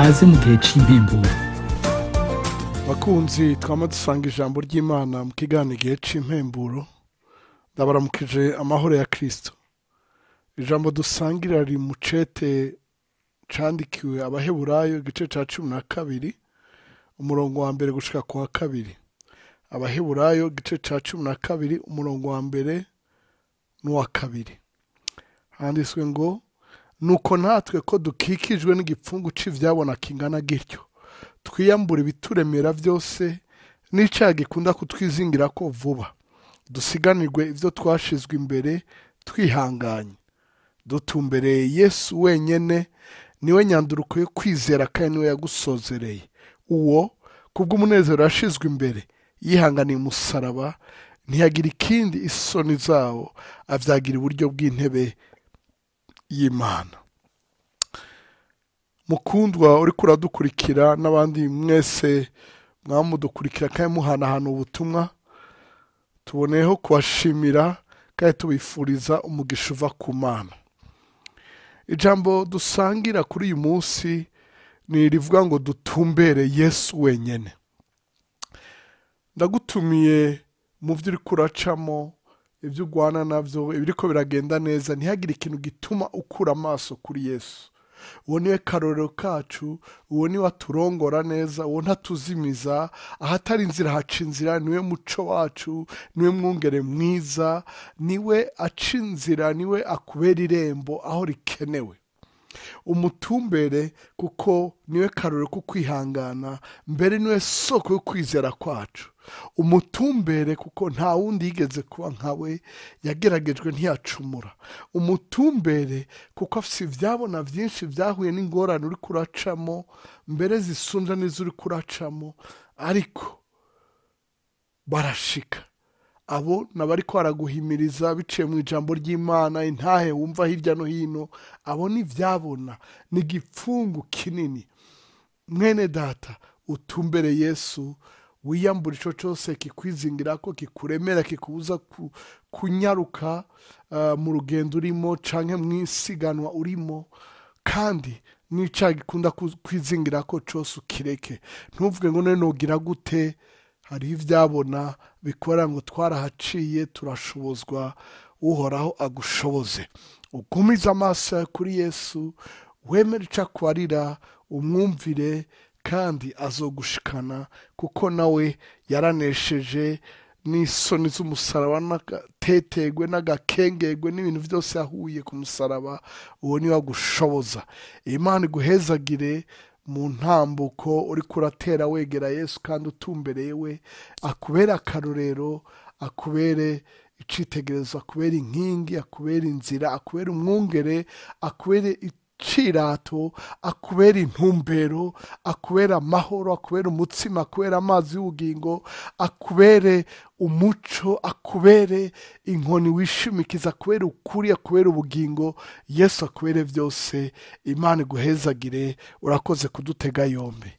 kaze mu gihe cy'impemburo bakunzi twaba dusanga ijambo ry'imana mu kigani igihe cy'impemburo ndabaramukije amahoro ya kirisito ijambo dusangira riri mu cete cyandikiwe abaheburayo igice cya cumi na kabiri umurongo wa mbere gushika ku wa kabiri abaheburayo igice cya cumi na kabiri umurongo wa mbere n'uwa kabiri handitswe ngo nuko natwe ko dukikijwe n'igipfungu cy'ibyabona kingana gityo twiyambura ibituremera byose n'icyaha gikunda kutwizingira ko vuba dusiganirwe ibyo twashizwe imbere twihanganye dutumbereye yesu wenyine niwe nyanduruko yo kwizera kandi niwe yagusozereye uwo kubw'umunezero yashizwe imbere yihanganiye umusaraba ntiyagira ikindi isoni zawo abyagira iburyo bw'intebe ye. y'imana mukundwa uri kuradukurikira n'abandi mwese mwamudukurikira kandi muhanahana ubutumwa tuboneyeho kubashimira kandi tubifuriza umugisha uva ku mana ijambo dusangira kuri uyu munsi ni irivuga ngo dutumbere yesu wenyine ndagutumiye mu byo uri kuracamo ibyo urwana nabyo ibiri biragenda neza ntihagire ikintu gituma ukura amaso kuri yesu uwo niwe karorero kacu uwo niwe aturongora neza uwo ntatuzimiza ahatari inzira haca inzira niwe muco wacu niwe mwungere mwiza niwe aca inzira niwe akubera irembo aho rikenewe umutumbere kuko niwe karore ko kwihangana mbere niwe soko yo kwizera kwacu umutumbere kuko nta wundi yigeze kuba nkawe yageragejwe ntiyacumura umutumbere kuko si ibyabona byinshi byahuye n'ingorane uri kuracamo mbere zisumbya n'izo uri kuracamo ariko barashika abo nabo ariko baraguhimiriza biciye mu ijambo ry'imana intahe wumva hirya no hino abo n'ibyabona ni igipfungu kinini mwene data utumbere yesu wiyambura icyo cyose kikwizingira ko kikuremera kikubuza kunyaruka eh, mu rugendo urimo cyangwa mu isiganwa urimo kandi n'icyaha gikunda kwizingira ko cyose ukireke ntuvuge ngo none nugira gute hariho ibyabona bikora ngo twarahaciye turashobozwa uhoraho agushoboze ugumize amaso kuri yesu wemere icyo akwarira umwumvire kandi azogushikana kuko nawe yaranesheje n'isoni z'umusaraba n'agatetegwe n'agakengegwe n'ibintu byose yahuye ku musaraba uwo niwe agushoboza imana iguhezagire mu ntambuko uri kuratera wegera yesu kandi utumbereye we akubere akarorero akubere icitegererezo akubera inkingi akubera inzira akubera umwungere akubere kirato akubera intumbero akubera amahoro akubera umutsima akubera amazi y'ubugingo akubere umuco akubere inkoni wishimikiza akubere ukuri akubere ubugingo yesu akubere byose imana iguhezagire urakoze kudutega yombi